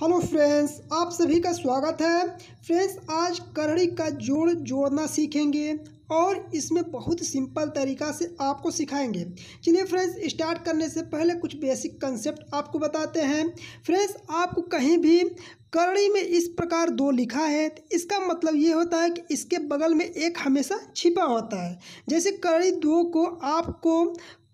hello friends आप सभी का स्वागत है फ्रेंड्स आज करड़ी का जोड़ जोड़ना सीखेंगे और इसमें बहुत सिंपल तरीका से आपको सिखाएंगे चलिए फ्रेंड्स स्टार्ट करने से पहले कुछ बेसिक कंसेप्ट आपको बताते हैं फ्रेंड्स आपको कहीं भी करणी में इस प्रकार दो लिखा है तो इसका मतलब ये होता है कि इसके बगल में एक हमेशा छिपा होता है जैसे करणी दो को आपको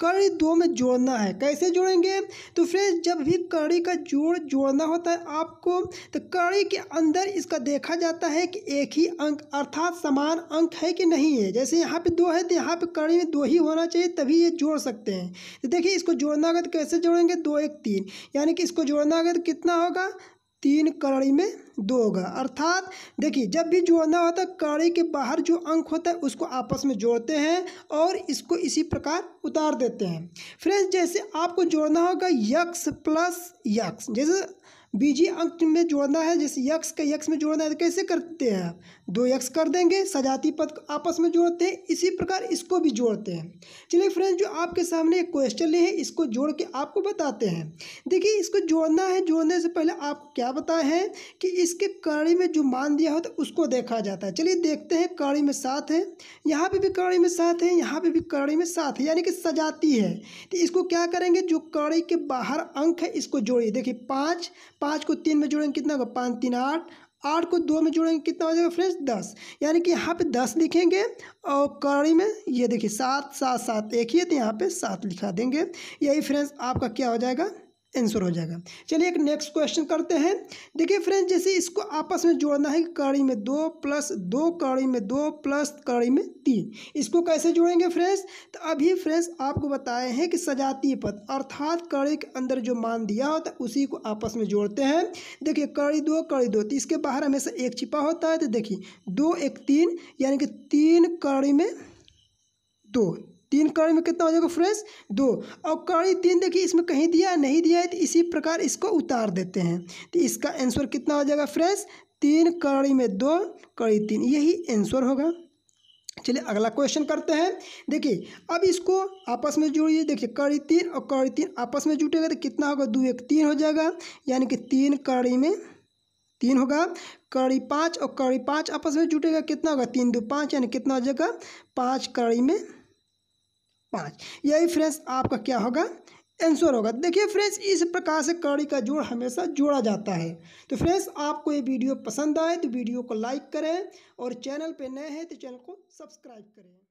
कड़ी दो में जोड़ना है कैसे जोड़ेंगे तो फ्रेंड्स जब भी कड़ी का जोड़ जोड़ना होता है आपको तो कड़ी के अंदर इसका देखा जाता है कि एक ही अंक अर्थात समान अंक है कि नहीं है जैसे यहाँ पे दो है तो यहाँ पे कड़ी में दो ही होना चाहिए तभी ये जोड़ सकते हैं तो देखिए इसको जोड़ना होगा तो कैसे जोड़ेंगे दो एक तीन यानी कि इसको जोड़ना होगा तो कितना होगा तीन कड़ी में दो होगा अर्थात देखिए जब भी जोड़ना होता है कड़ी के बाहर जो अंक होता है उसको आपस में जोड़ते हैं और इसको इसी प्रकार उतार देते हैं फ्रेंड्स जैसे आपको जोड़ना होगा यक्स प्लस यक्स जैसे बीजी अंक में जोड़ना है जैसे यक्ष का यक्ष में जोड़ना है तो कैसे करते हैं आप दो यक्ष कर देंगे सजाती पद आपस में जोड़ते हैं इसी प्रकार इसको भी जोड़ते हैं चलिए फ्रेंड्स जो आपके सामने एक क्वेश्चन लिए है इसको जोड़ के आपको बताते हैं देखिए इसको जोड़ना है जोड़ने से पहले आप क्या बताए हैं कि इसके कड़ी में जो मान दिया होता है उसको देखा जाता है चलिए देखते हैं कड़ी में सात है यहाँ पर भी कड़ी में सात है यहाँ पर भी कड़ी में सात है यानी कि सजाती है तो इसको क्या करेंगे जो कड़ी के बाहर अंक है इसको जोड़िए देखिए पाँच पाँच को तीन में जोड़ेंगे कितना होगा पाँच तीन आठ आठ को दो में जोड़ेंगे कितना हो जाएगा फ्रेंड्स दस यानी कि यहाँ पे दस लिखेंगे और कड़ी में ये देखिए सात सात सात एक ही है तो यहाँ पे सात लिखा देंगे यही फ्रेंड्स आपका क्या हो जाएगा आंसर हो जाएगा चलिए एक नेक्स्ट क्वेश्चन करते हैं देखिए फ्रेंड्स जैसे इसको आपस में जोड़ना है कड़ी में दो प्लस दो कड़ी में दो प्लस कड़ी में तीन इसको कैसे जोड़ेंगे फ्रेंड्स तो अभी फ्रेंड्स आपको बताए हैं कि सजातीय पद अर्थात कड़ी के अंदर जो मान दिया होता है उसी को आपस में जोड़ते हैं देखिए कड़ी दो कड़ी दो तो इसके बाहर हमेशा एक छिपा होता है तो देखिए दो एक तीन यानी कि तीन कड़ी में दो तीन कड़ी में कितना हो जाएगा फ्रेश दो और कड़ी तीन देखिए इसमें कहीं दिया नहीं दिया है तो इसी प्रकार इसको उतार देते हैं तो इसका आंसर कितना हो जाएगा फ्रेश तीन कड़ी में दो कड़ी तीन यही आंसर होगा चलिए अगला क्वेश्चन करते हैं देखिए अब इसको आपस में जोड़िए देखिए कड़ी तीन और कड़ी तीन आपस में जुटेगा तो कितना होगा दो एक तीन हो जाएगा यानी कि तीन कड़ी में तीन होगा कड़ी पाँच और कड़ी पाँच आपस में जुटेगा कितना होगा तीन दो पाँच यानी कितना हो जाएगा पाँच कड़ी में पाँच यही फ्रेंड्स आपका क्या होगा आंसर होगा देखिए फ्रेंड्स इस प्रकार से कड़ी का जोड़ हमेशा जोड़ा जाता है तो फ्रेंड्स आपको ये वीडियो पसंद आए तो वीडियो को लाइक करें और चैनल पे नए हैं तो चैनल को सब्सक्राइब करें